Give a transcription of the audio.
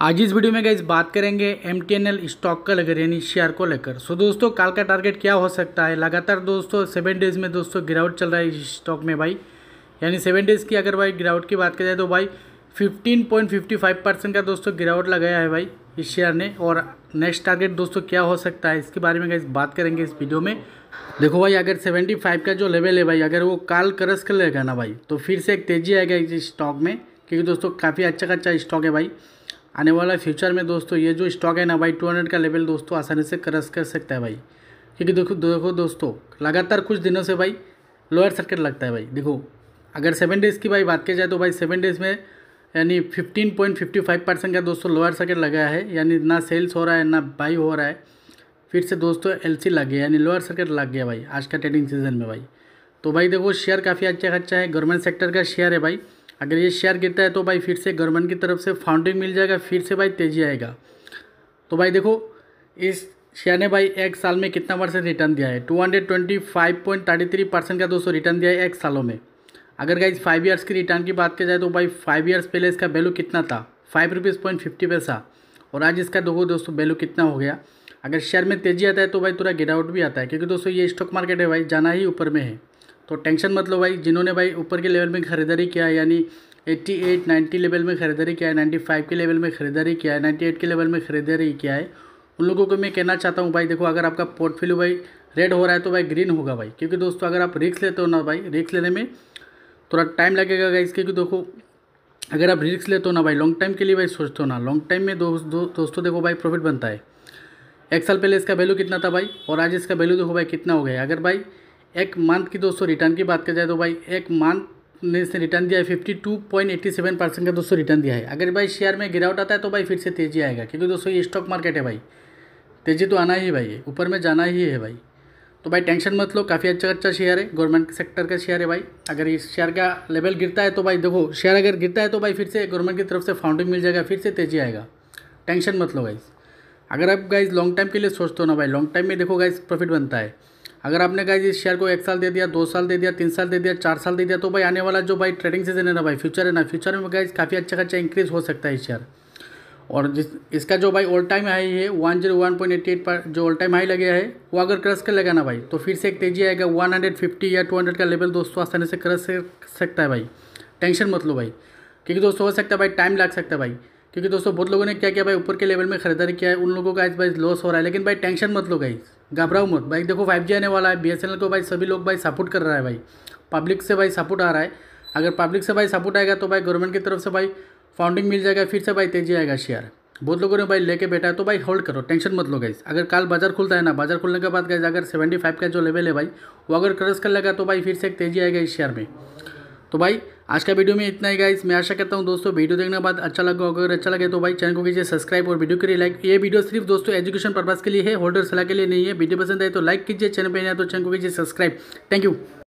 आज इस वीडियो में गई बात करेंगे M T N L stock का लेकर यानी शेयर को लेकर सो so, दोस्तों काल का टारगेट क्या हो सकता है लगातार दोस्तों सेवन डेज़ में दोस्तों गिरावट चल रहा है इस स्टॉक में भाई यानी सेवन डेज़ की अगर भाई गिरावट की बात जाए तो भाई 15.55 परसेंट का दोस्तों गिरावट लगाया है भाई इस शेयर ने और नेक्स्ट टारगेट दोस्तों क्या हो सकता है इसके बारे में गई बात करेंगे इस वीडियो में देखो भाई अगर 75 का जो लेवल है भाई अगर वो काल करस कर लेगा ना भाई तो फिर से एक तेज़ी आएगा इस स्टॉक में क्योंकि दोस्तों काफ़ी अच्छा अच्छा स्टॉक है भाई आने वाला फ्यूचर में दोस्तों ये जो स्टॉक है ना भाई 200 का लेवल दोस्तों आसानी से क्रस कर सकता है भाई क्योंकि देखो देखो दोस्तों लगातार कुछ दिनों से भाई लोअर सर्किट लगता है भाई देखो अगर सेवन डेज़ की भाई बात की जाए तो भाई सेवन डेज़ में यानी fifteen point fifty five percent का दोस्तों लोअर सर्किट लगाया है यानी ना सेल्स हो रहा है ना बाई हो रहा है फिर से दोस्तों एल सी लग गया यानी लोअर सर्किट लग गया भाई आज का ट्रेडिंग सीजन में भाई तो भाई देखो शेयर काफ़ी अच्छा अच्छा है गवर्नमेंट सेक्टर का शेयर है भाई अगर ये शेयर गिरता है तो भाई फिर से गवर्नमेंट की तरफ से फाउंडिंग मिल जाएगा फिर से भाई तेजी आएगा तो भाई देखो इस शेयर ने भाई एक साल में कितना परसेंट रिटर्न दिया है two hundred twenty five point thirty three percent का दोस्तों रिटर्न दिया है एक सालों में अगर गाइज फाइव ईयर्स की रिटर्न की बात की जाए तो भाई फाइव ईयर्स पहले इसका वैल्यू कितना था फाइव रुपीज़ पॉइंट फिफ्टी पैसा और आज इसका देखो दोस्तों वैल्यू कितना हो गया अगर शेयर में तेजी आता है तो भाई थोड़ा गिरावट भी आता है क्योंकि दोस्तों ये स्टॉक मार्केट है भाई जाना ही ऊपर में है तो टेंशन मत लो भाई जिन्होंने भाई ऊपर के लेवल में ख़रीदारी किया है यानी 88, 90 लेवल में ख़रीदारी किया है 95 के लेवल में ख़रीदारी किया है 98 के लेवल में ख़रीदारी किया है उन लोगों को मैं कहना चाहता हूँ भाई देखो अगर आपका पोर्टफोलियो भाई रेड हो रहा है तो भाई ग्रीन होगा भाई क्योंकि दोस्तों अगर आप रिक्स लेते हो ना भाई रिक्स लेने में थोड़ा टाइम लगेगा गाइस क्योंकि देखो अगर आप रिक्स लेते हो ना भाई लॉन्ग टाइम के लिए भाई सोचते हो ना लॉन्ग टाइम में दोस्तों देखो भाई प्रॉफिट बनता है एक साल पहले इसका वैल्यू कितना था भाई और आज इसका वैल्यू देखो भाई कितना हो गया अगर भाई एक मंथ की दोस्तों रिटर्न की बात की जाए तो भाई एक मंथ ने इसने रिटर्न दिया है fifty two point eighty seven percent का दोस्तों रिटर्न दिया है अगर भाई शेयर में गिरावट आता है तो भाई फिर से तेजी आएगा क्योंकि दोस्तों ये स्टॉक मार्केट है भाई तेजी तो आना ही भाई ऊपर में जाना ही है भाई तो भाई टेंशन मत लो काफ़ी अच्छा अच्छा शेयर है गवर्नमेंट सेक्टर का शेयर है भाई अगर इस शेयर का लेवल गिरता है तो भाई देखो शेयर अगर गिरता है तो भाई फिर से गवर्नमेंट की तरफ से फाउंडिंग मिल जाएगा फिर से तेजी आएगा टेंशन मत लो गाइज अगर आप गाइज लॉन्ग टाइम के लिए सोचते हो ना भाई लॉन्ग टाइम में देखो गाइज प्रॉफिट बनता है अगर आपने कहा इस शेयर को एक साल दे दिया दो साल दे दिया तीन साल दे दिया चार साल दे दिया तो भाई आने वाला जो भाई ट्रेडिंग सीजन है ना भाई फ्यूचर है ना फ्यूचर में गाइज काफ़ी अच्छा खासा इंक्रीज हो सकता है शेयर और जिस इसका जो भाई ऑल टाइम हाई है one zero one point eighty eight पर जो ऑल टाइम हाई लगे है वो अगर क्रस कर लगा ना भाई तो फिर से एक तेजी आएगा वन हंड्रेड फिफ्टी या टू हंड्रेड का लेवल दोस्तों आसानी से क्रस कर सकता है भाई टेंशन मत लो भाई क्योंकि दोस्तों हो सकता है भाई टाइम लग सकता है भाई क्योंकि दोस्तों बहुत लोगों ने क्या किया भाई ऊपर के लेवल में खरीदारी किया है उन लोगों का आज भाई लॉस हो रहा है लेकिन भाई टेंशन मत लो गाइज़ घबराओ मत भाई देखो फाइव जी आने वाला है बी एस एन एल को भाई सभी लोग भाई सपोर्ट कर रहा है भाई पब्लिक से भाई सपोर्ट आ रहा है अगर पब्लिक से भाई सपोर्ट आएगा तो भाई गवर्नमेंट की तरफ से भाई फाउंडिंग मिल जाएगा फिर से भाई तेजी आएगा शेयर बहुत लोगों ने भाई लेके बैठा है तो भाई होल्ड करो टेंशन मत लो गाइज अगर कल बाजार खुलता है ना बाजार खुलने के बाद गाइज अगर सेवेंटी फाइव का जो लेवल है भाई वो अगर क्रॉस कर लेगा तो भाई फिर से एक तेजी आएगा इस शेयर में तो भाई आज का वीडियो में इतना ही गाइस मैं आशा करता हूँ दोस्तों वीडियो देखने के बाद अच्छा लगा अगर अच्छा लगे तो भाई चैनल को कीजिए सब्सक्राइब और वीडियो के लिए लाइक ये वीडियो सिर्फ दोस्तों एजुकेशन पर्पज़ के लिए है होल्डर सलाह के लिए नहीं है वीडियो पसंद आए तो लाइक कीजिए चैनल पर नहीं तो चैनल को कीजिए सब्सक्राइब थैंक यू